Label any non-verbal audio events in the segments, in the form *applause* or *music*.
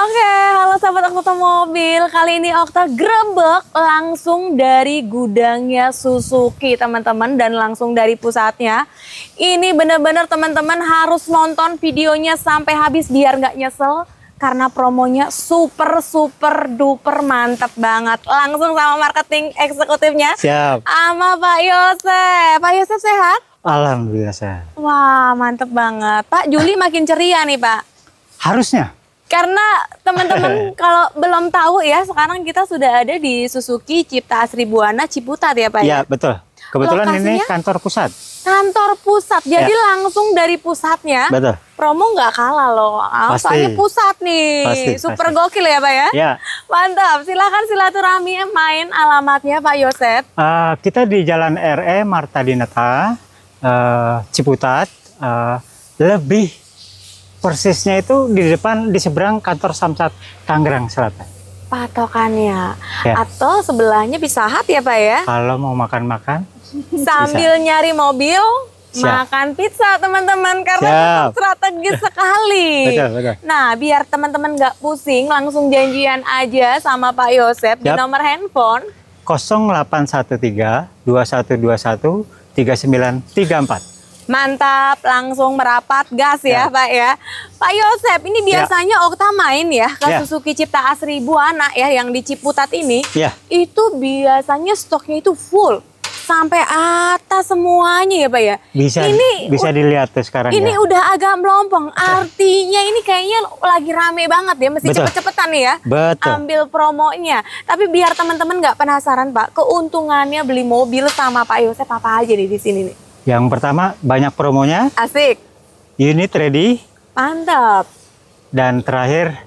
Oke, halo sahabat Mobil. Kali ini Okta grebek langsung dari gudangnya Suzuki, teman-teman. Dan langsung dari pusatnya. Ini benar-benar teman-teman harus nonton videonya sampai habis biar nggak nyesel. Karena promonya super, super, duper mantep banget. Langsung sama marketing eksekutifnya. Siap. Sama Pak Yosef. Pak Yosef sehat? Alhamdulillah sehat. Wah, mantep banget. Pak, Juli makin ceria nih, Pak. Harusnya. Karena teman-teman *laughs* kalau belum tahu ya, sekarang kita sudah ada di Suzuki Cipta Asri Buana Ciputat ya Pak ya? Iya, betul. Kebetulan Lokasinya, ini kantor pusat. Kantor pusat, jadi ya. langsung dari pusatnya. Betul. Promo nggak kalah loh, ah, pasti. soalnya pusat nih. Pasti, Super pasti. gokil ya Pak ya? Iya. Mantap, silahkan silaturahmi ya, main alamatnya Pak Yosep. Uh, ah, kita di Jalan RE Marta Dinata, uh, Ciputat. Uh, lebih persisnya itu di depan di seberang kantor Samsat Tangerang Selatan patokannya ya. atau sebelahnya bisa hat ya pak ya kalau mau makan-makan *laughs* sambil bisa. nyari mobil Siap. makan pizza teman-teman karena Siap. strategis *laughs* sekali betul, betul. nah biar teman-teman nggak pusing langsung janjian aja sama Pak Yosep Siap. di nomor handphone 0813 2121 3934 Mantap, langsung merapat gas ya, ya Pak ya. Pak Yosep, ini ya. biasanya ya. Okta main ya ke ya. Suzuki Cipta As Buana ya yang di Ciputat ini. Ya. Itu biasanya stoknya itu full sampai atas semuanya ya Pak ya. Bisa ini bisa dilihat tuh sekarang Ini ya. udah agak melompong. Ya. Artinya ini kayaknya lagi rame banget ya, mesti cepet-cepetan ya. Betul. Ambil promonya. Tapi biar teman-teman nggak penasaran Pak, keuntungannya beli mobil sama Pak Yosep apa aja nih di sini nih? Yang pertama banyak promonya. Asik. Unit ready. Mantap. Dan terakhir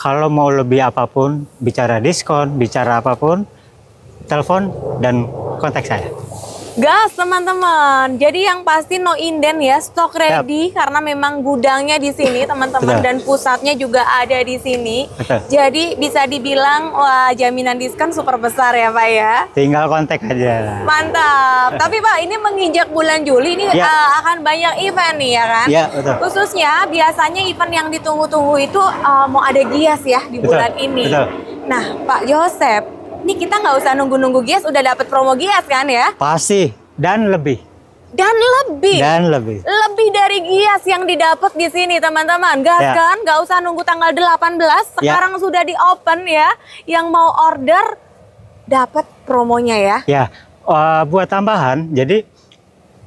kalau mau lebih apapun, bicara diskon, bicara apapun, telepon dan kontak saya. Gas teman-teman. Jadi yang pasti no inden ya, stok ready Yap. karena memang gudangnya di sini teman-teman dan pusatnya juga ada di sini. Jadi bisa dibilang wah jaminan diskon super besar ya Pak ya. Tinggal kontak aja. Mantap. Tapi Pak ini menginjak bulan Juli ini ya. uh, akan banyak event nih ya kan? Ya, betul. Khususnya biasanya event yang ditunggu-tunggu itu uh, mau ada gias ya di betul. bulan ini. Betul. Nah Pak Yosep ini kita nggak usah nunggu-nunggu Gias, udah dapat promo Gias kan ya? Pasti, dan lebih dan lebih dan lebih lebih dari Gias yang didapat di sini teman-teman gas ya. kan Gak usah nunggu tanggal 18 ya. sekarang ya. sudah di open ya yang mau order dapat promonya ya ya uh, buat tambahan jadi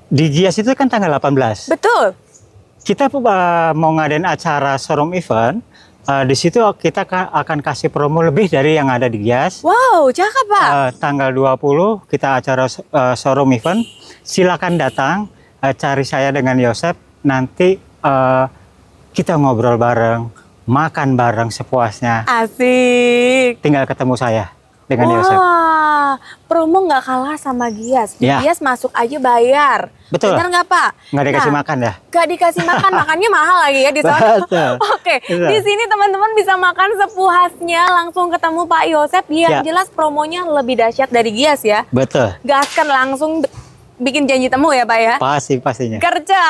di Gias itu kan tanggal 18 betul kita uh, mau ngadain acara showroom event Uh, di situ kita akan kasih promo lebih dari yang ada di Gias. Wow, cakep Pak. Uh, tanggal 20 kita acara uh, showroom event. Silakan datang, uh, cari saya dengan Yosep. Nanti uh, kita ngobrol bareng, makan bareng sepuasnya. Asik. Tinggal ketemu saya dengan Wah, Yosef. promo nggak kalah sama Gias. Ya. Gias masuk aja bayar. Betul. Benar nggak Pak? Nggak dikasih nah, makan ya? Nggak dikasih makan, *laughs* makannya mahal lagi ya di sana. *laughs* Oke, di sini teman-teman bisa makan sepuasnya langsung ketemu Pak Yosef. Yang ya. jelas promonya lebih dahsyat dari Gias ya. Betul. Gaskan langsung bikin janji temu ya Pak ya? Pasti, pastinya. Kerja.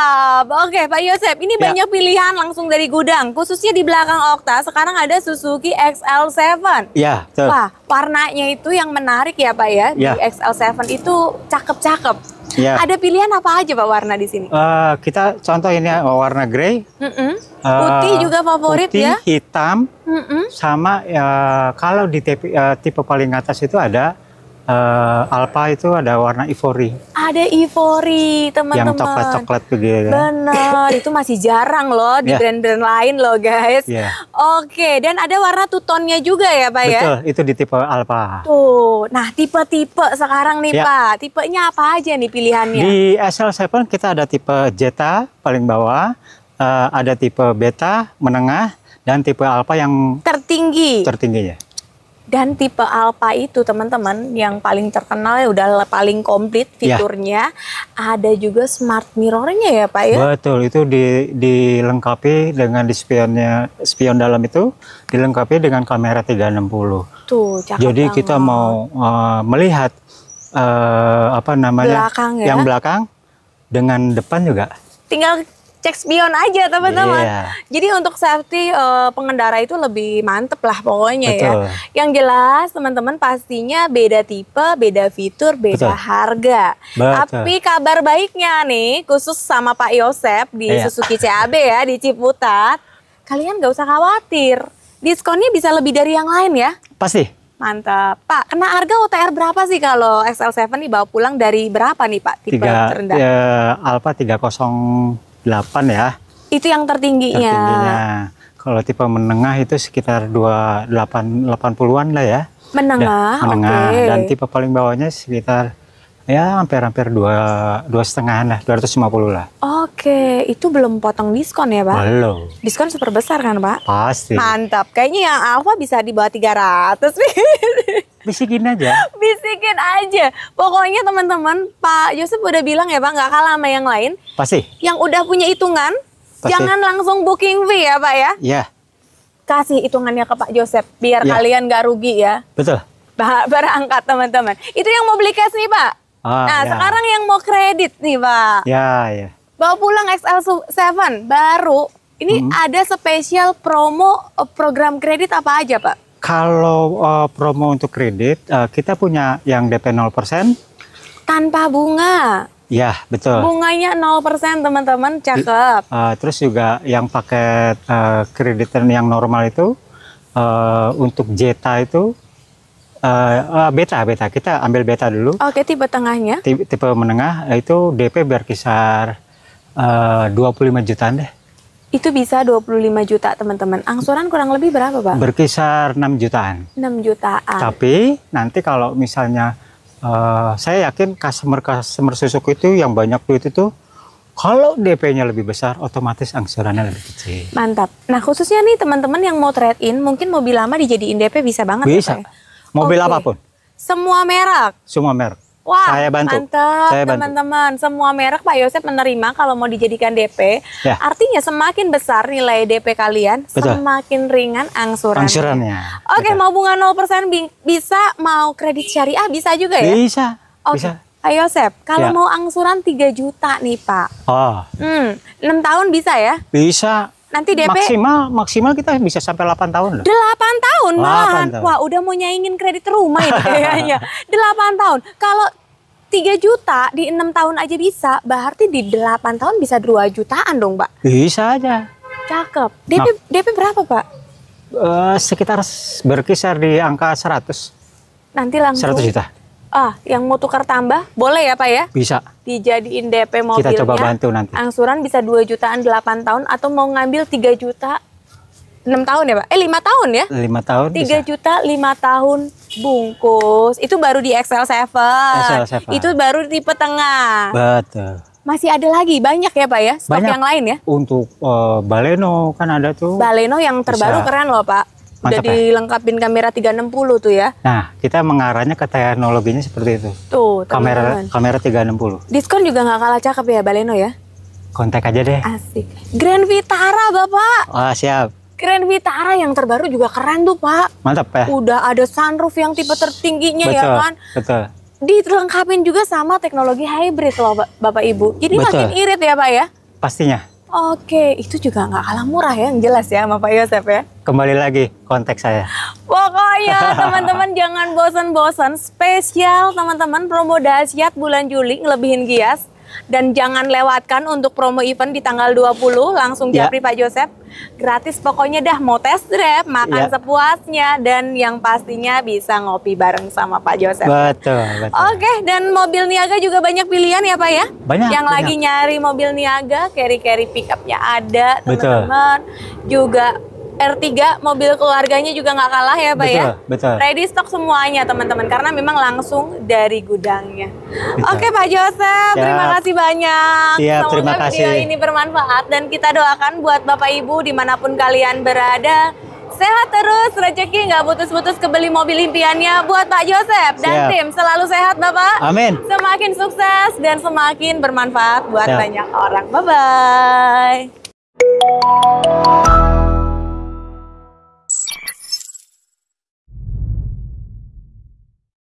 Oke Pak Yosep, ini ya. banyak pilihan langsung dari gudang. Khususnya di belakang Okta, sekarang ada Suzuki XL7. Ya, betul. Wah, warnanya itu yang menarik ya Pak ya? ya. Di XL7 itu cakep-cakep. Ya. Ada pilihan apa aja Pak warna di sini? Uh, kita contoh ini eh, warna grey. Mm -mm. Putih uh, juga favorit putih, ya? Putih, hitam. Mm -mm. Sama uh, kalau di tipe, uh, tipe paling atas itu ada uh, Alpa itu ada warna ivory ada Ivory teman-teman yang coklat coklat gitu juga ya kan benar itu masih jarang loh di ya. brand-brand yeah. lain loh guys yeah. oke dan ada warna tutonnya juga ya pak betul, ya betul itu di tipe Alpha tuh nah tipe-tipe sekarang nih yeah. pak tipenya apa aja nih pilihannya di SL7 kita ada tipe Jetta paling bawah uh, ada tipe Beta menengah dan tipe Alpha yang tertinggi tertingginya dan tipe Alpha itu teman-teman yang paling terkenal ya udah paling komplit iya. fiturnya. Ya. Ada juga smart mirrornya ya Pak ya? Betul, itu di, dilengkapi dengan spionnya spion dalam itu dilengkapi dengan kamera 360. Tuh, cakep Jadi banget. kita mau uh, melihat uh, apa namanya belakang, ya? yang belakang dengan depan juga. Tinggal cek spion aja teman-teman. Yeah. Jadi untuk safety uh, pengendara itu lebih mantep lah pokoknya ya. Betul. ya. Yang jelas teman-teman pastinya beda tipe, beda fitur, beda Betul. harga. Betul. Tapi kabar baiknya nih khusus sama Pak Yosep di yeah. Suzuki CAB ya di Ciputat. Kalian gak usah khawatir. Diskonnya bisa lebih dari yang lain ya. Pasti. Mantap. Pak, kena harga OTR berapa sih kalau XL7 dibawa pulang dari berapa nih Pak? Tipe Tiga, terendah. Ya, Alfa 30 8 ya. Itu yang tertingginya. Tertingginya. Kalau tipe menengah itu sekitar 28 80-an lah ya. Menengah. menengah okay. dan tipe paling bawahnya sekitar Ya hampir-hampir dua dua setengah lah, dua ratus lima puluh lah. Oke, itu belum potong diskon ya pak? Belum. Diskon super besar kan pak? Pasti. Mantap, kayaknya yang Alfa bisa di bawah tiga ratus *laughs* Bisikin aja. Bisikin aja. Pokoknya teman-teman, Pak Yosef udah bilang ya pak, nggak kalah sama yang lain. Pasti. Yang udah punya hitungan, Pasti. jangan langsung booking fee ya pak ya? Iya. Kasih hitungannya ke Pak Joseph, biar ya. kalian nggak rugi ya. Betul. Barang *laughs* angkat teman-teman. Itu yang mau beli cash nih pak? Ah, nah, ya. sekarang yang mau kredit nih, Pak. Ya, ya. Bawa pulang XL7 baru. Ini hmm. ada spesial promo eh, program kredit apa aja, Pak? Kalau uh, promo untuk kredit, uh, kita punya yang DP 0%. Tanpa bunga. Ya, betul. Bunganya 0% teman-teman, cakep. Uh, terus juga yang paket uh, kredit yang normal itu, uh, untuk JETA itu Uh, beta, beta. Kita ambil beta dulu. Oke, okay, tipe tengahnya. Tipe, tipe menengah itu DP berkisar eh, uh, 25 jutaan deh. Itu bisa 25 juta, teman-teman. Angsuran kurang lebih berapa, Pak? Berkisar 6 jutaan. 6 jutaan. Tapi nanti kalau misalnya uh, saya yakin customer-customer susuk itu yang banyak duit itu kalau DP-nya lebih besar, otomatis angsurannya lebih kecil. Mantap. Nah, khususnya nih teman-teman yang mau trade-in, mungkin mobil lama dijadiin DP bisa banget ya, bisa. ya, Mobil okay. apapun. Semua merek. Semua merek. Wah, saya bantu. mantap teman-teman. Semua merek Pak Yosep menerima kalau mau dijadikan DP. Ya. Artinya semakin besar nilai DP kalian, Betul. semakin ringan angsuran. Angsurannya. Oke, mau bunga 0% bisa, mau kredit syariah bisa juga ya? Bisa. Oke. Okay. Bisa. Pak Yosep, kalau ya. mau angsuran 3 juta nih Pak. Oh. Hmm, 6 tahun bisa ya? Bisa nanti DP maksimal maksimal kita bisa sampai 8 tahun loh. 8 tahun malahan. 8 tahun. Wah, udah mau nyaingin kredit rumah itu kayaknya. 8 *laughs* tahun. Kalau 3 juta di enam tahun aja bisa, berarti di 8 tahun bisa 2 jutaan dong, Pak. Bisa aja. Cakep. DP nah, DP berapa, Pak? Uh, sekitar berkisar di angka 100. Nanti langsung 100 juta. Ah, yang mau tukar tambah boleh ya Pak ya? Bisa. Dijadiin DP mobilnya. Kita coba bantu nanti. Angsuran bisa 2 jutaan 8 tahun atau mau ngambil 3 juta 6 tahun ya Pak? Eh 5 tahun ya? 5 tahun 3 bisa. juta 5 tahun bungkus. Itu baru di XL7. XL7. Itu baru tipe tengah. Betul. Masih ada lagi banyak ya Pak ya? Stok banyak. yang lain ya? Untuk uh, Baleno kan ada tuh. Baleno yang terbaru bisa. keren loh Pak Mantap, udah ya? dilengkapin kamera 360 tuh ya. Nah, kita mengarahnya ke teknologinya seperti itu. Tuh, teman -teman. kamera kamera 360. Diskon juga nggak kalah cakep ya Baleno ya. Kontak aja deh. Asik. Grand Vitara, Bapak. Oh, siap. Grand Vitara yang terbaru juga keren tuh, Pak. Mantap ya. Udah ada sunroof yang tipe tertingginya ya betul, ya kan. Betul. Dilengkapin juga sama teknologi hybrid loh, Bapak Ibu. Jadi betul. makin irit ya, Pak ya. Pastinya Oke, itu juga nggak kalah murah ya, yang jelas ya sama Pak Yosef ya. Kembali lagi konteks saya. Pokoknya *laughs* teman-teman jangan bosan-bosan, spesial teman-teman promo dahsyat bulan Juli ngelebihin Gias dan jangan lewatkan untuk promo event di tanggal 20 langsung ya. japri Pak Joseph. Gratis pokoknya dah mau test drive, makan yeah. sepuasnya dan yang pastinya bisa ngopi bareng sama Pak Joseph. Betul, betul. Oke, dan mobil niaga juga banyak pilihan ya, Pak ya? Banyak. Yang banyak. lagi nyari mobil niaga, carry-carry pickupnya ada, teman-teman. Juga R3 mobil keluarganya juga nggak kalah ya Pak betul, ya? Betul, Ready stock semuanya teman-teman, karena memang langsung dari gudangnya. Betul. Oke Pak Joseph, Siap. terima kasih banyak. Siap, Semoga terima kasih. video ini bermanfaat dan kita doakan buat Bapak Ibu dimanapun kalian berada, sehat terus, rezeki nggak putus-putus kebeli mobil impiannya buat Pak Joseph dan Siap. tim. Selalu sehat Bapak. Amin. Semakin sukses dan semakin bermanfaat buat Siap. banyak orang. Bye-bye.